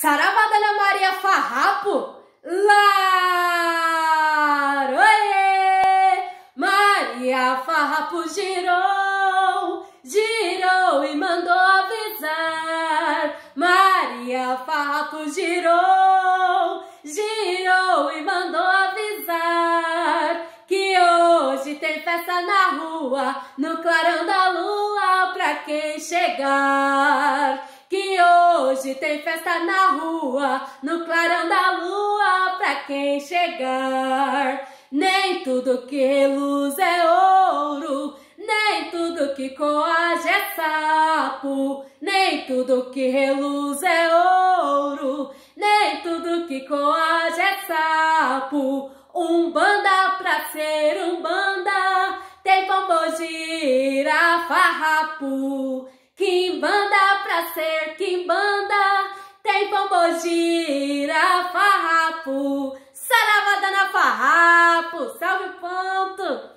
Saravá Dona Maria Farrapo, Laroê! Maria Farrapo girou, girou e mandou avisar. Maria Farrapo girou, girou e mandou avisar. Que hoje tem festa na rua, no clarão da lua, pra quem chegar. Hoje tem festa na rua, no clarão da lua, pra quem chegar. Nem tudo que luz é ouro, nem tudo que coage é sapo, nem tudo que reluz é ouro, nem tudo que coage é sapo. banda pra ser um banda, tem pombo gira farrapo, banda pra ser gira farrapo, na farrapo, salve ponto!